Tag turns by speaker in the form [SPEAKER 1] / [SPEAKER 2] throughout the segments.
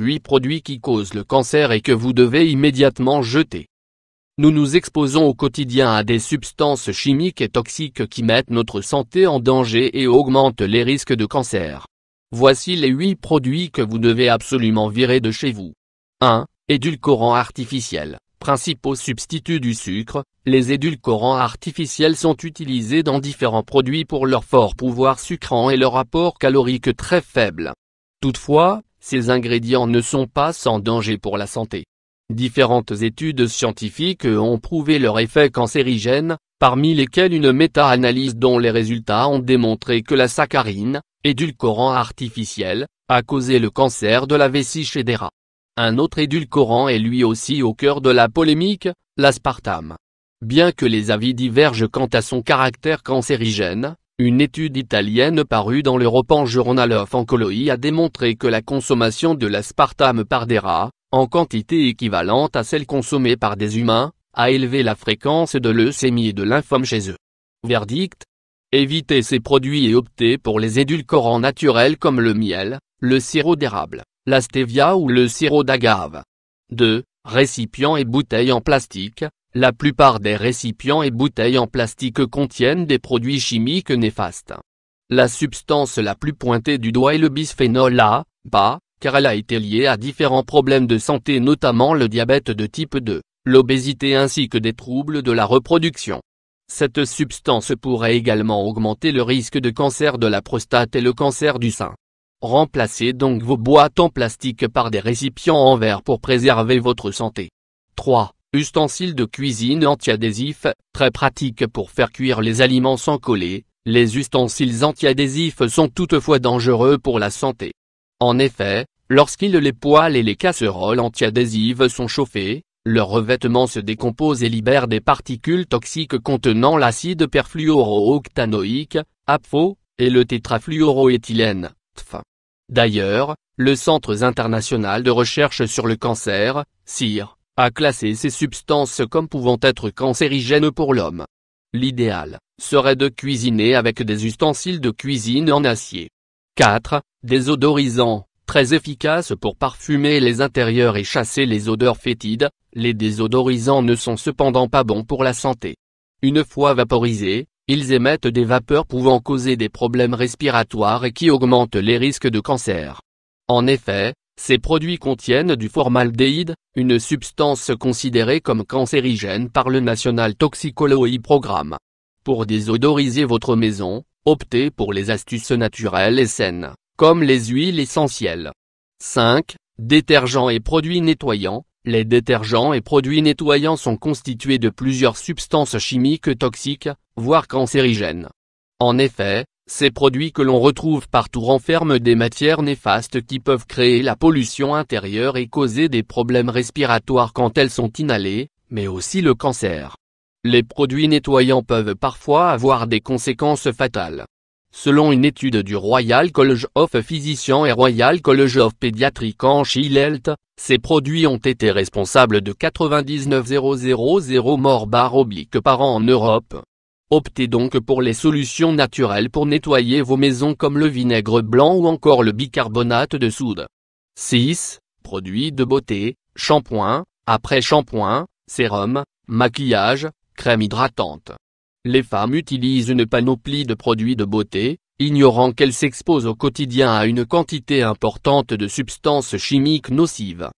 [SPEAKER 1] 8 produits qui causent le cancer et que vous devez immédiatement jeter. Nous nous exposons au quotidien à des substances chimiques et toxiques qui mettent notre santé en danger et augmentent les risques de cancer. Voici les 8 produits que vous devez absolument virer de chez vous. 1. Édulcorants artificiels. Principaux substituts du sucre, les édulcorants artificiels sont utilisés dans différents produits pour leur fort pouvoir sucrant et leur apport calorique très faible. Toutefois, ces ingrédients ne sont pas sans danger pour la santé. Différentes études scientifiques ont prouvé leur effet cancérigène, parmi lesquelles une méta-analyse dont les résultats ont démontré que la saccharine, édulcorant artificiel, a causé le cancer de la vessie chez des rats. Un autre édulcorant est lui aussi au cœur de la polémique, l'aspartame. Bien que les avis divergent quant à son caractère cancérigène, une étude italienne parue dans l'European Journal of Oncology a démontré que la consommation de l'aspartame par des rats, en quantité équivalente à celle consommée par des humains, a élevé la fréquence de leucémie et de lymphome chez eux. Verdict Évitez ces produits et optez pour les édulcorants naturels comme le miel, le sirop d'érable, la stevia ou le sirop d'agave. 2. Récipients et bouteilles en plastique, la plupart des récipients et bouteilles en plastique contiennent des produits chimiques néfastes. La substance la plus pointée du doigt est le bisphénol A, pas, car elle a été liée à différents problèmes de santé notamment le diabète de type 2, l'obésité ainsi que des troubles de la reproduction. Cette substance pourrait également augmenter le risque de cancer de la prostate et le cancer du sein. Remplacez donc vos boîtes en plastique par des récipients en verre pour préserver votre santé. 3. Ustensiles de cuisine antiadhésifs, très pratiques pour faire cuire les aliments sans coller, les ustensiles antiadhésifs sont toutefois dangereux pour la santé. En effet, lorsqu'ils les poêles et les casseroles antiadhésives sont chauffées, leur revêtement se décompose et libère des particules toxiques contenant l'acide perfluoro-octanoïque, APFO, et le tétrafluoroéthylène, TF. D'ailleurs, le Centre international de recherche sur le cancer, CIR, à classer ces substances comme pouvant être cancérigènes pour l'homme. L'idéal serait de cuisiner avec des ustensiles de cuisine en acier. 4. Désodorisants, très efficaces pour parfumer les intérieurs et chasser les odeurs fétides, les désodorisants ne sont cependant pas bons pour la santé. Une fois vaporisés, ils émettent des vapeurs pouvant causer des problèmes respiratoires et qui augmentent les risques de cancer. En effet, ces produits contiennent du formaldéhyde, une substance considérée comme cancérigène par le National Toxicology Programme. Pour désodoriser votre maison, optez pour les astuces naturelles et saines, comme les huiles essentielles. 5. Détergents et produits nettoyants. Les détergents et produits nettoyants sont constitués de plusieurs substances chimiques toxiques, voire cancérigènes. En effet, ces produits que l'on retrouve partout renferment des matières néfastes qui peuvent créer la pollution intérieure et causer des problèmes respiratoires quand elles sont inhalées, mais aussi le cancer. Les produits nettoyants peuvent parfois avoir des conséquences fatales. Selon une étude du Royal College of Physicians et Royal College of Pediatrics en Chile, ces produits ont été responsables de 99 000 morts par an en Europe. Optez donc pour les solutions naturelles pour nettoyer vos maisons comme le vinaigre blanc ou encore le bicarbonate de soude. 6. Produits de beauté, shampoing, après-shampoing, sérum, maquillage, crème hydratante. Les femmes utilisent une panoplie de produits de beauté, ignorant qu'elles s'exposent au quotidien à une quantité importante de substances chimiques nocives.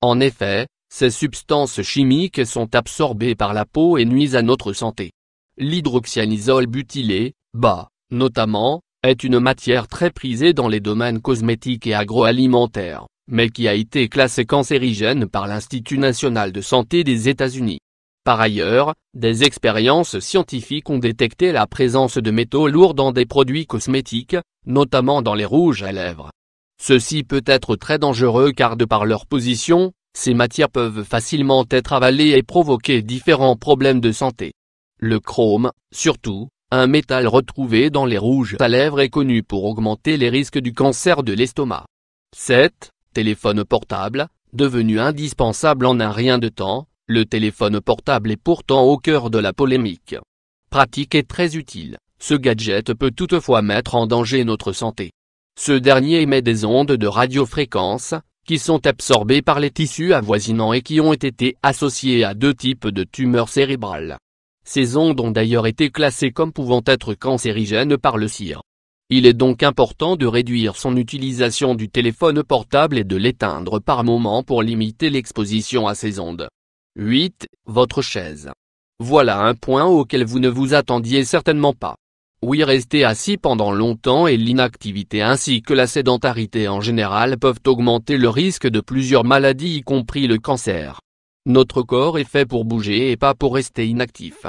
[SPEAKER 1] En effet, ces substances chimiques sont absorbées par la peau et nuisent à notre santé. L'hydroxyanisole butylé, bas, notamment, est une matière très prisée dans les domaines cosmétiques et agroalimentaires, mais qui a été classée cancérigène par l'Institut national de santé des États-Unis. Par ailleurs, des expériences scientifiques ont détecté la présence de métaux lourds dans des produits cosmétiques, notamment dans les rouges à lèvres. Ceci peut être très dangereux car de par leur position, ces matières peuvent facilement être avalées et provoquer différents problèmes de santé. Le chrome, surtout, un métal retrouvé dans les rouges à lèvres est connu pour augmenter les risques du cancer de l'estomac. 7. Téléphone portable, devenu indispensable en un rien de temps, le téléphone portable est pourtant au cœur de la polémique. Pratique et très utile, ce gadget peut toutefois mettre en danger notre santé. Ce dernier émet des ondes de radiofréquence, qui sont absorbées par les tissus avoisinants et qui ont été associées à deux types de tumeurs cérébrales. Ces ondes ont d'ailleurs été classées comme pouvant être cancérigènes par le CIR. Il est donc important de réduire son utilisation du téléphone portable et de l'éteindre par moment pour limiter l'exposition à ces ondes. 8. Votre chaise. Voilà un point auquel vous ne vous attendiez certainement pas. Oui rester assis pendant longtemps et l'inactivité ainsi que la sédentarité en général peuvent augmenter le risque de plusieurs maladies y compris le cancer. Notre corps est fait pour bouger et pas pour rester inactif.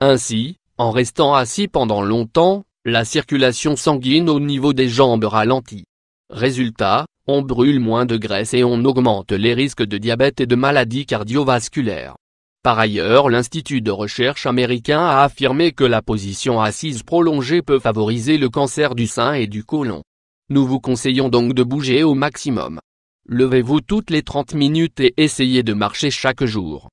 [SPEAKER 1] Ainsi, en restant assis pendant longtemps, la circulation sanguine au niveau des jambes ralentit. Résultat, on brûle moins de graisse et on augmente les risques de diabète et de maladies cardiovasculaires. Par ailleurs l'Institut de recherche américain a affirmé que la position assise prolongée peut favoriser le cancer du sein et du côlon. Nous vous conseillons donc de bouger au maximum. Levez-vous toutes les 30 minutes et essayez de marcher chaque jour.